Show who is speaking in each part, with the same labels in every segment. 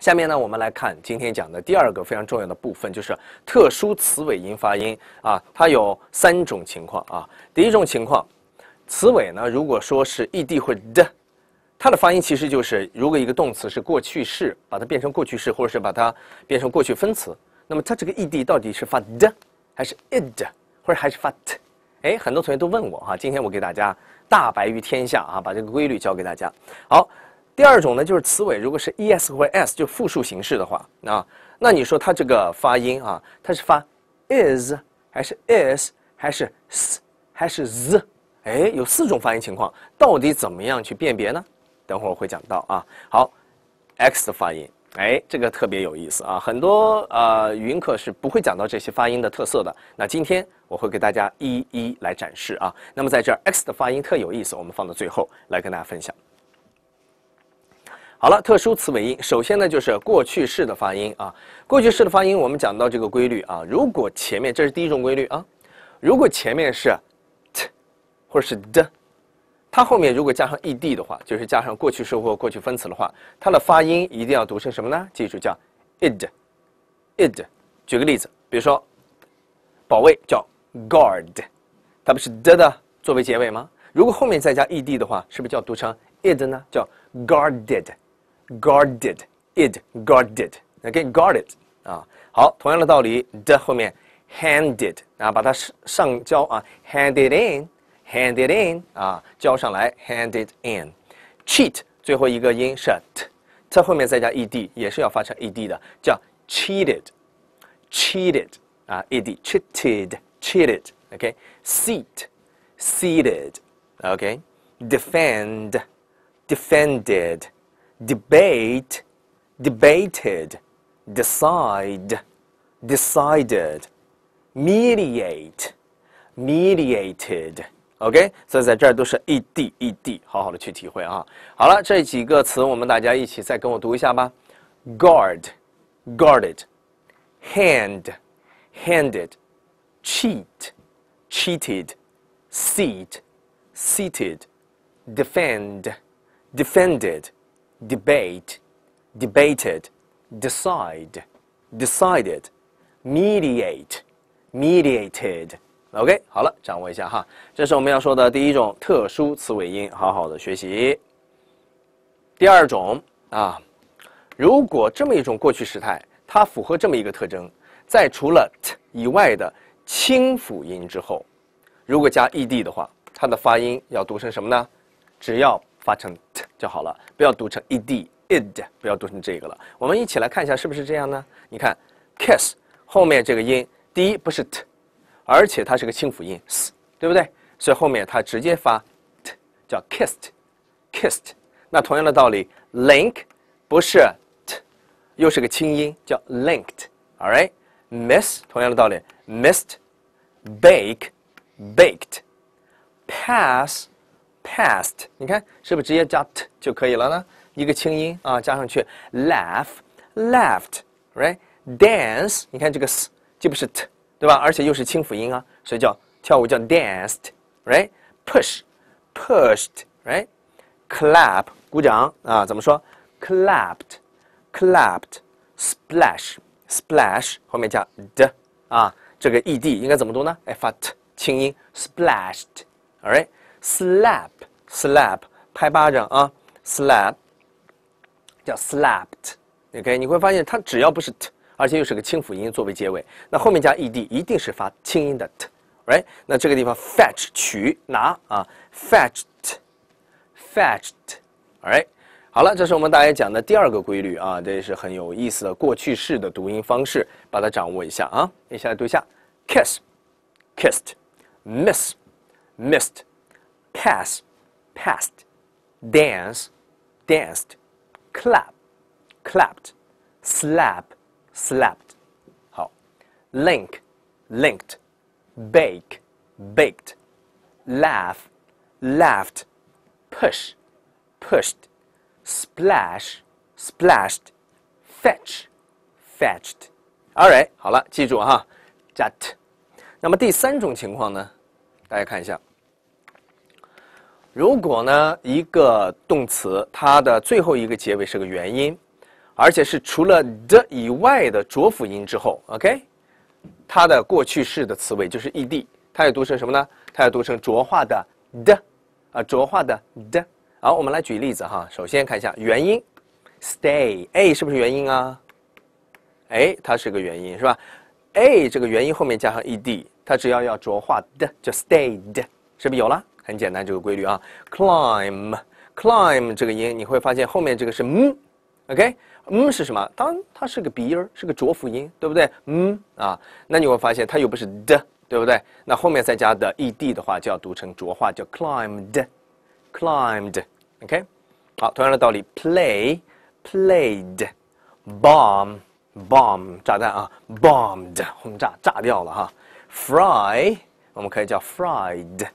Speaker 1: 下面呢，我们来看今天讲的第二个非常重要的部分，就是特殊词尾音发音啊，它有三种情况啊。第一种情况，词尾呢，如果说是 e d 或者 d，它的发音其实就是，如果一个动词是过去式，把它变成过去式，或者是把它变成过去分词，那么它这个 e d 到底是发 d 还是 i d，或者还是发 t？哎，很多同学都问我哈，今天我给大家大白于天下啊，把这个规律教给大家。好。第二种呢，就是词尾如果是 e s 或 s 就复数形式的话，啊，那你说它这个发音啊，它是发 is 还是 is 还是 s 还是 z？哎，有四种发音情况，到底怎么样去辨别呢？等会儿我会讲到啊。好，x 的发音，哎，这个特别有意思啊，很多呃语音课是不会讲到这些发音的特色的。那今天我会给大家一一来展示啊。那么在这儿，x 的发音特有意思，我们放到最后来跟大家分享。好了，特殊词尾音，首先呢就是过去式的发音啊。过去式的发音，我们讲到这个规律啊。如果前面，这是第一种规律啊。如果前面是，t，或者是的，它后面如果加上 e d 的话，就是加上过去式或过去分词的话，它的发音一定要读成什么呢？记住叫 id，id。举个例子，比如说，保卫叫 guard，它不是的的作为结尾吗？如果后面再加 e d 的话，是不是就要读成 id 呢？叫 guarded。guarded it guarded ah, OK guarded 啊，好，同样的道理，the 后面 handed 啊，把它上交啊，handed in，handed in 啊，交上来，handed in。cheat 最后一个音是 t，t 后面再加 ed，也是要发成 ed 的，叫 cheated，cheated 啊，ed，cheated，cheated，OK，seat，seated，OK，defend，defended。debate, debated, decide, decided, mediate, mediated. mediated。OK，所以在这儿都是 e d e d，好好的去体会啊。好了，这几个词我们大家一起再跟我读一下吧。Guard, guarded, hand, handed, cheat, cheated, seat, seated, defend, defended. Debate, debated, decide, decided, mediate, mediated. OK，好了，掌握一下哈。这是我们要说的第一种特殊词尾音，好好的学习。第二种啊，如果这么一种过去时态，它符合这么一个特征，在除了 t 以外的清辅音之后，如果加 ed 的话，它的发音要读成什么呢？只要发成。就好了，不要读成 e d id，不要读成这个了。我们一起来看一下是不是这样呢？你看 kiss 后面这个音，第一不是 t，而且它是个清辅音 s，对不对？所以后面它直接发 t，叫 kissed，kissed。那同样的道理，link 不是 t，又是个清音，叫 linked。All right，miss 同样的道理 m i s s e d b a k e b a k e d p a s s past，你看是不是直接加 t 就可以了呢？一个清音啊，加上去，laugh，laughed，right？dance，你看这个 s 既不是 t，对吧？而且又是清辅音啊，所以叫跳舞叫 danced，right？push，pushed，right？clap，鼓掌啊，怎么说？clapped，clapped，splash，splash，后面加 d 啊，这个 e d 应该怎么读呢？哎，发 t 清音，splashed，all right？slap slap 拍巴掌啊，slap 叫 slapped，OK 你会发现它只要不是 t，而且又是个清辅音作为结尾，那后面加 ed 一定是发轻音的 t，right？那这个地方 fetch 取拿啊，fetched fetched，right？好了，这是我们大家讲的第二个规律啊，这也是很有意思的过去式的读音方式，把它掌握一下啊。一起来读一下，kiss kissed missed missed。pass, passed, dance, danced, clap, clapped, slap, slapped. link, linked, bake, baked, laugh, laughed, push, pushed, splash, splashed, fetch, fetched. All right，好了，记住哈，加 t。那么第三种情况呢？大家看一下。如果呢，一个动词它的最后一个结尾是个元音，而且是除了 d 以外的浊辅音之后，OK，它的过去式的词尾就是 e d，它要读成什么呢？它要读成浊化的 d，啊，浊化的 d。好，我们来举例子哈。首先看一下元音，stay，a 是不是元音啊？哎，它是个元音是吧？哎，这个元音后面加上 e d，它只要要浊化的就 stayed，是不是有了？很简单，这个规律啊，climb climb 这个音，你会发现后面这个是 m，OK，m 是什么？当它是个鼻音是个浊辅音，对不对？嗯啊，那你会发现它又不是 d，对不对？那后面再加的 ed 的话，就要读成浊化，叫 climbed，climbed，OK。好，同样的道理，play played，bomb bomb 炸弹啊，bombed 轰炸炸掉了哈，fry 我们可以叫 fried。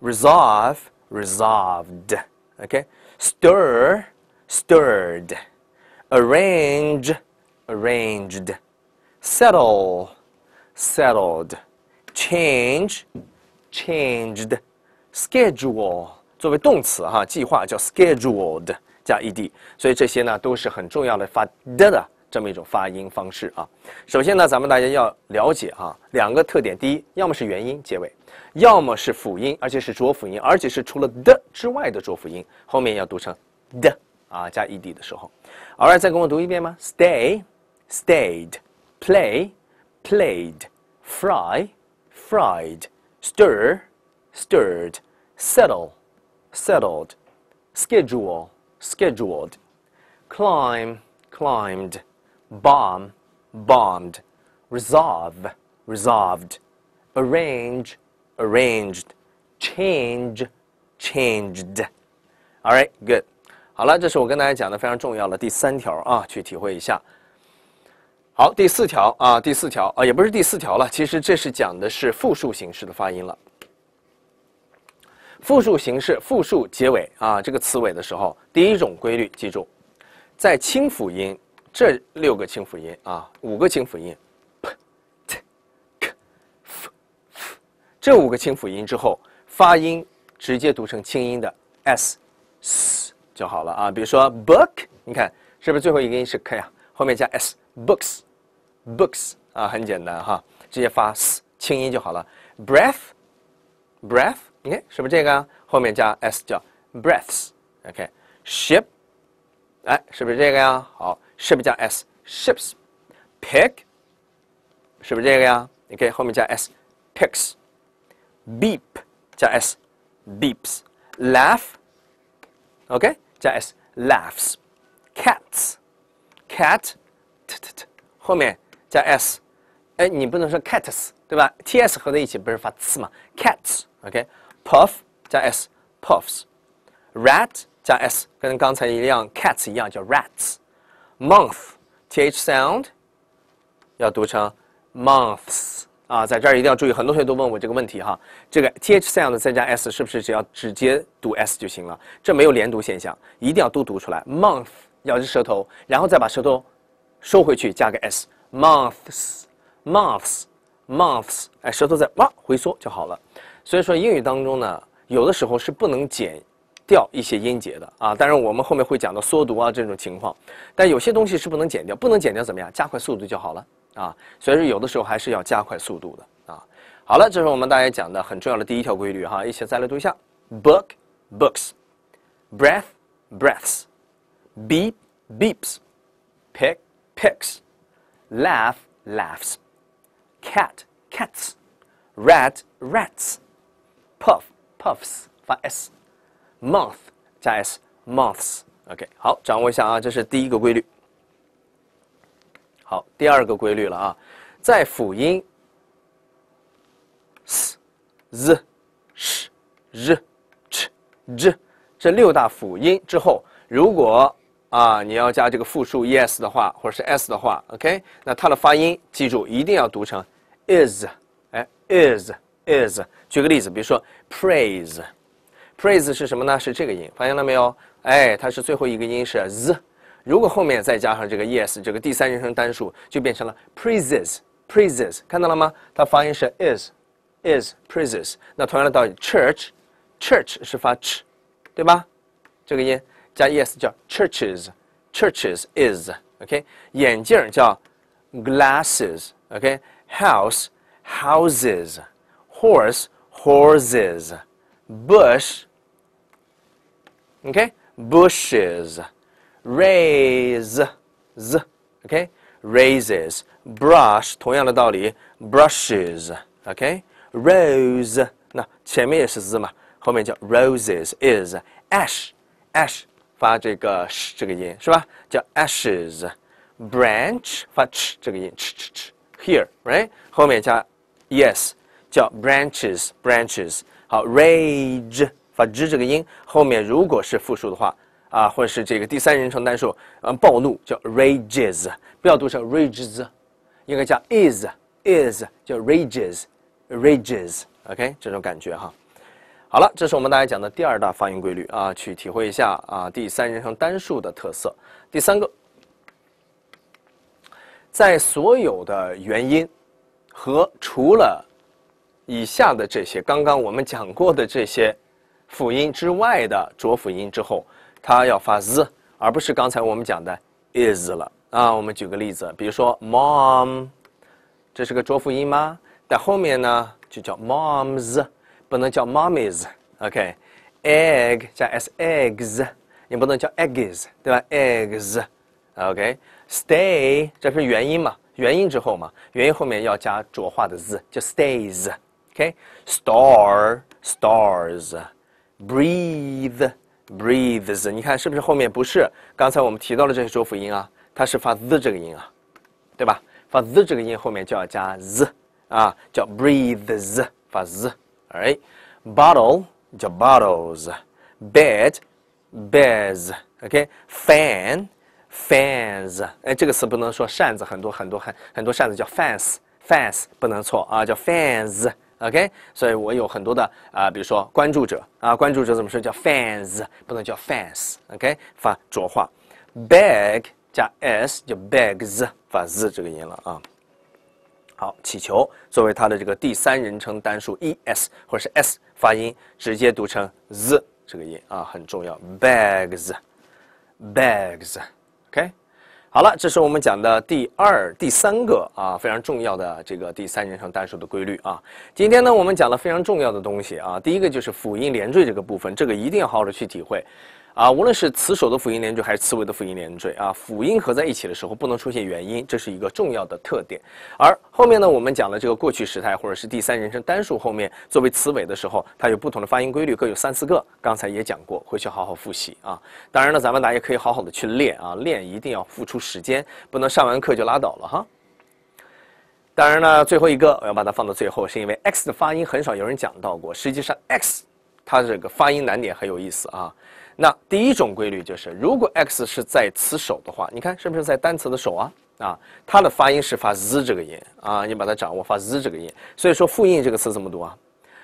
Speaker 1: resolve, resolved. Okay? Stir, stirred. Arrange, arranged. Settle, settled. Change, changed. Schedule 作为动词哈，计划叫 scheduled 加 ed，所以这些呢都是很重要的发要么是辅音，而且是浊辅音，而且是除了的之外的浊辅音，后面要读成的啊，加 e d 的时候。Alright，再跟我读一遍吗？Stay, stayed, play, played, fry, fried, stir, stirred, settle, settled, schedule, scheduled, climb, climbed, bomb, bombed, resolve, resolved, arrange Arranged, c h a n g e changed. All right, good. 好了，这是我跟大家讲的非常重要的第三条啊，去体会一下。好，第四条啊，第四条啊，也不是第四条了，其实这是讲的是复数形式的发音了。复数形式，复数结尾啊，这个词尾的时候，第一种规律，记住，在清辅音这六个清辅音啊，五个清辅音。这五个清辅音之后，发音直接读成清音的 s，s 就好了啊。比如说 book，你看是不是最后一个音是 k 啊？后面加 s，books，books 啊，很简单哈，直接发 s 清音就好了。breath，breath，你看是不是这个啊？后面加 s 叫 breaths，ok。ship，哎，是不是这个呀？好，ship 加 s，ships。pick，是不是这个呀？ok，后面加 s，picks。beep cha s beeps laugh okay cha s laughs cats cat t t t 后面加 s，哎，你不能说 eh, cats 对吧？t s 合在一起不是发呲嘛？cats，OK，puff 加 s puffs，rat 加 s 跟刚才一样，cats 一样叫 rats，month t h sound 要读成 months。啊，在这儿一定要注意，很多同学都问我这个问题哈。这个 th sound 再加 s，是不是只要直接读 s 就行了？这没有连读现象，一定要都读出来。month，咬着舌头，然后再把舌头收回去，加个 s，months，months，months，哎，舌头再哇回缩就好了。所以说，英语当中呢，有的时候是不能减掉一些音节的啊。当然，我们后面会讲到缩读啊这种情况，但有些东西是不能减掉，不能减掉怎么样？加快速度就好了。啊，所以说有的时候还是要加快速度的啊。好了，这是我们大家讲的很重要的第一条规律哈。一起再来读一下：book, books; breath, breaths; beep, beeps; pick, picks; laugh, laughs; cat, cats; rat, rats; puff, puffs. 发 s, moth n 加 s, moths. n OK，好，掌握一下啊，这是第一个规律。好，第二个规律了啊，在辅音 s z sh r ch 这六大辅音之后，如果啊你要加这个复数 e s 的话，或者是 s 的话，OK，那它的发音记住一定要读成 is，哎 is is。举个例子，比如说 praise，praise 是什么呢？是这个音，发现了没有？哎，它是最后一个音是 z。如果后面再加上这个 yes，这个第三人称单数就变成了 praises praises，看到了吗？它发音是 is is praises。那同样的道理，church church 是发 ch 对吧？这个音加 yes 叫 churches churches is。OK，眼镜叫 glasses。OK，house houses，horse horses，bush OK bushes。Raise，z，OK，raises。Brush 同样的道理，brushes，OK。Roses，那前面也是 z 嘛，后面叫 roses。Is，ash，ash 发这个 sh 这个音是吧？叫 ashes。Branch 发 ch 这个音，ch ch ch。Here，right，后面加 yes，叫 branches。Branches。好，rage 发 g 这个音，后面如果是复数的话。啊，或者是这个第三人称单数，嗯，暴怒叫 rages，不要读成 rages，应该叫 is is 叫 rages rages，OK 这种感觉哈。好了，这是我们大家讲的第二大发音规律啊，去体会一下啊，第三人称单数的特色。第三个，在所有的元音和除了以下的这些刚刚我们讲过的这些辅音之外的浊辅音之后。它要发 z，而不是刚才我们讲的 is 了啊。我们举个例子，比如说 mom，这是个浊辅音吗？在后面呢，就叫 moms，不能叫 mommies。OK，egg 加 s eggs，你不能叫 eggs，对吧？eggs，OK，stay，这不是元音嘛？元音之后嘛，元音后面要加浊化的 z，就 stays。OK，star stars，breathe。Breathes，你看是不是后面不是？刚才我们提到的这些浊辅音啊，它是发 z 这个音啊，对吧？发 z 这个音后面就要加 z 啊，叫 breathes，发 z，alright。Bottle 叫 bottles，bed，beds，OK，fan，fans，哎，这个词不能说扇子，很多很多很很多扇子叫 fans，fans 不能错啊，叫 fans。OK，所以我有很多的啊，比如说关注者啊，关注者怎么说叫 fans，不能叫 fans，OK，发浊化，bag 加 s 就 bags 发 z 这个音了啊。好，乞求作为它的这个第三人称单数 e s 或者是 s 发音，直接读成 z 这个音啊，很重要，bags，bags，OK。好了，这是我们讲的第二、第三个啊非常重要的这个第三人称单数的规律啊。今天呢，我们讲了非常重要的东西啊。第一个就是辅音连缀这个部分，这个一定要好好的去体会。啊，无论是词首的辅音连缀还是词尾的辅音连缀，啊，辅音合在一起的时候不能出现元音，这是一个重要的特点。而后面呢，我们讲了这个过去时态或者是第三人称单数后面作为词尾的时候，它有不同的发音规律，各有三四个。刚才也讲过，回去好好复习啊。当然了，咱们大家可以好好的去练啊，练一定要付出时间，不能上完课就拉倒了哈。当然了，最后一个我要把它放到最后，是因为 X 的发音很少有人讲到过，实际上 X 它这个发音难点很有意思啊。那第一种规律就是，如果 x 是在此手的话，你看是不是在单词的手啊？啊，它的发音是发 z 这个音啊，你把它掌握发 z 这个音。所以说，复印这个词怎么读啊？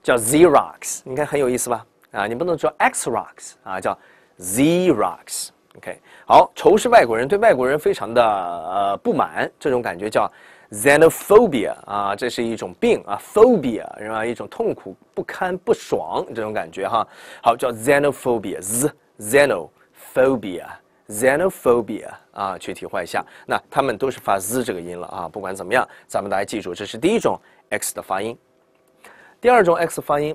Speaker 1: 叫 x e r o x 你看很有意思吧？啊，你不能说 xerox 啊，叫 zerox。OK，好，仇视外国人，对外国人非常的呃不满，这种感觉叫 xenophobia 啊，这是一种病啊，phobia，是吧？一种痛苦不堪不爽这种感觉哈。好，叫 xenophobia z。xenophobia，xenophobia 啊，去替换一下。那他们都是发 z 这个音了啊。不管怎么样，咱们大家记住，这是第一种 x 的发音。第二种 x 发音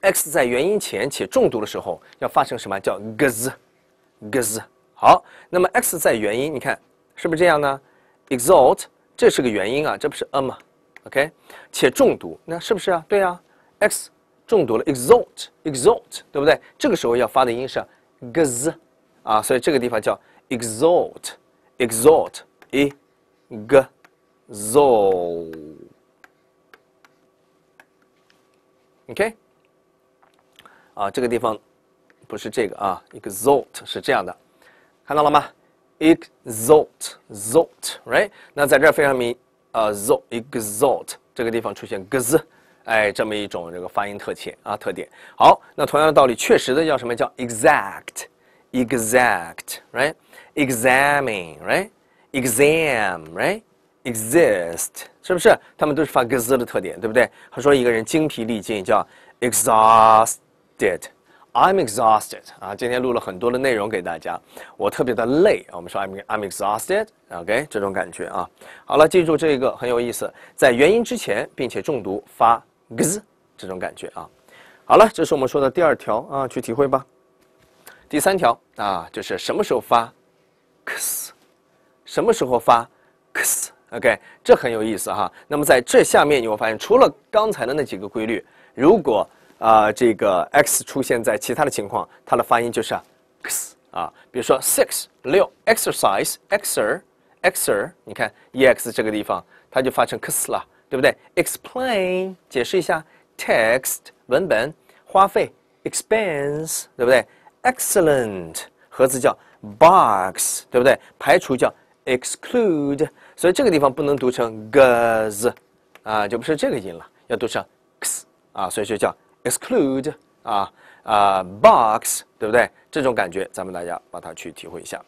Speaker 1: ，x 在元音前且重读的时候要发生什么叫 gz，gz。好，那么 x 在元音，你看是不是这样呢？exalt，这是个元音啊，这不是 a 吗？OK，且重读，那是不是啊？对啊 x 中毒了，exalt exalt，对不对？这个时候要发的音是 gz 啊，所以这个地方叫 exalt exalt e g z o OK 啊，这个地方不是这个啊，exalt 是这样的，看到了吗？exalt exalt 这个地方出现 gz。哎，这么一种这个发音特切啊特点。好，那同样的道理，确实的叫什么叫 exact，exact right，examining right，exam right，exist 是不是？他们都是发 g z 的特点，对不对？他说一个人精疲力尽叫 exhausted，I'm exhausted 啊。今天录了很多的内容给大家，我特别的累。我们说 I'm I'm exhausted，OK 这种感觉啊。好了，记住这个很有意思，在元音之前并且重读发。gs，这种感觉啊，好了，这是我们说的第二条啊，去体会吧。第三条啊，就是什么时候发，ks，什么时候发，ks，OK，这很有意思哈。那么在这下面你会发现，除了刚才的那几个规律，如果啊这个 x 出现在其他的情况，它的发音就是 ks 啊。比如说 six 六，exercise exer exer，你看 ex 这个地方，它就发成 ks 了。对不对？Explain 解释一下，text 文本，花费 expense 对不对？Excellent 盒子叫 box 对不对？排除叫 exclude，所以这个地方不能读成 gz，啊，就不是这个音了，要读成 x 啊，所以就叫 exclude 啊啊 box 对不对？这种感觉，咱们大家把它去体会一下。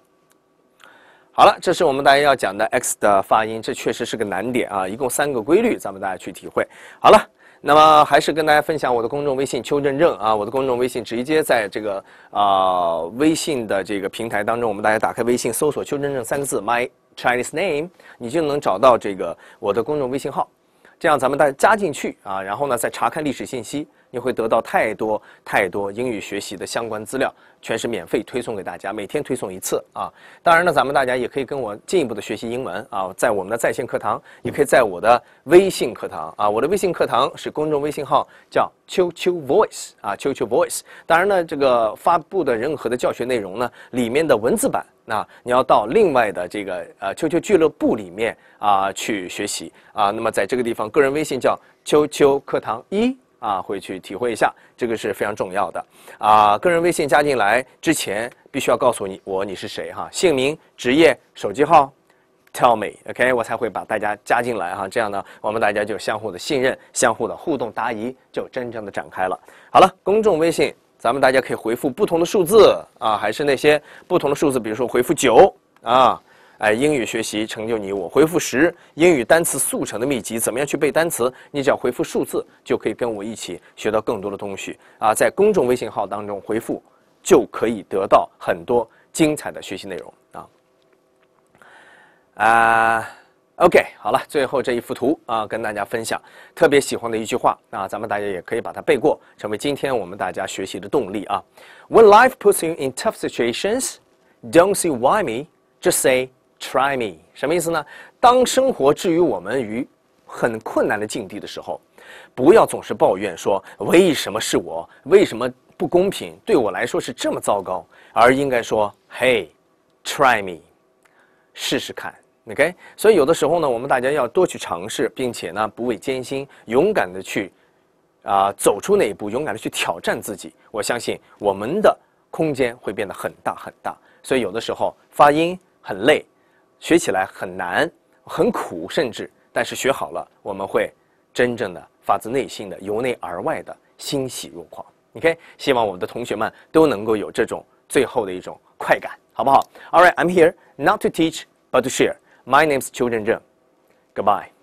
Speaker 1: 好了，这是我们大家要讲的 x 的发音，这确实是个难点啊！一共三个规律，咱们大家去体会。好了，那么还是跟大家分享我的公众微信邱正正啊，我的公众微信直接在这个啊微信的这个平台当中，我们大家打开微信，搜索“邱正正”三个字 my Chinese name，你就能找到这个我的公众微信号，这样咱们大家加进去啊，然后呢再查看历史信息。你会得到太多太多英语学习的相关资料，全是免费推送给大家，每天推送一次啊！当然呢，咱们大家也可以跟我进一步的学习英文啊，在我们的在线课堂，也可以在我的微信课堂啊，我的微信课堂是公众微信号叫“秋秋 Voice” 啊，秋秋 Voice。当然呢，这个发布的任何的教学内容呢，里面的文字版那你要到另外的这个呃秋秋俱乐部里面啊去学习啊。那么在这个地方，个人微信叫“秋秋课堂一”。啊，会去体会一下，这个是非常重要的啊。个人微信加进来之前，必须要告诉你我你是谁哈，姓名、职业、手机号，tell me，OK，我才会把大家加进来哈。这样呢，我们大家就相互的信任，相互的互动、答疑，就真正的展开了。好了，公众微信，咱们大家可以回复不同的数字啊，还是那些不同的数字，比如说回复九啊。哎，英语学习成就你我。回复十，英语单词速成的秘籍，怎么样去背单词？你只要回复数字，就可以跟我一起学到更多的东西啊！在公众微信号当中回复，就可以得到很多精彩的学习内容啊。啊，OK，好了，最后这一幅图啊，跟大家分享特别喜欢的一句话啊，咱们大家也可以把它背过，成为今天我们大家学习的动力啊。When life puts you in tough situations, don't see why me, just say. Try me，什么意思呢？当生活置于我们于很困难的境地的时候，不要总是抱怨说为什么是我，为什么不公平，对我来说是这么糟糕，而应该说 Hey，try me，试试看，OK。所以有的时候呢，我们大家要多去尝试，并且呢，不畏艰辛，勇敢的去啊走出那一步，勇敢的去挑战自己。我相信我们的空间会变得很大很大。所以有的时候发音很累。学起来很难，很苦，甚至，但是学好了，我们会真正的发自内心的、由内而外的欣喜若狂。OK，希望我们的同学们都能够有这种最后的一种快感，好不好？All right, I'm here not to teach but to share. My name s is 邱 n g Goodbye.